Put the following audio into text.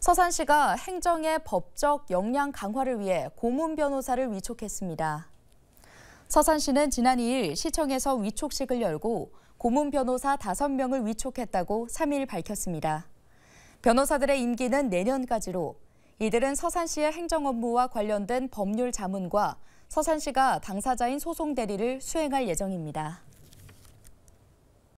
서산시가 행정의 법적 역량 강화를 위해 고문 변호사를 위촉했습니다. 서산시는 지난 2일 시청에서 위촉식을 열고 고문 변호사 5명을 위촉했다고 3일 밝혔습니다. 변호사들의 임기는 내년까지로 이들은 서산시의 행정 업무와 관련된 법률 자문과 서산시가 당사자인 소송 대리를 수행할 예정입니다.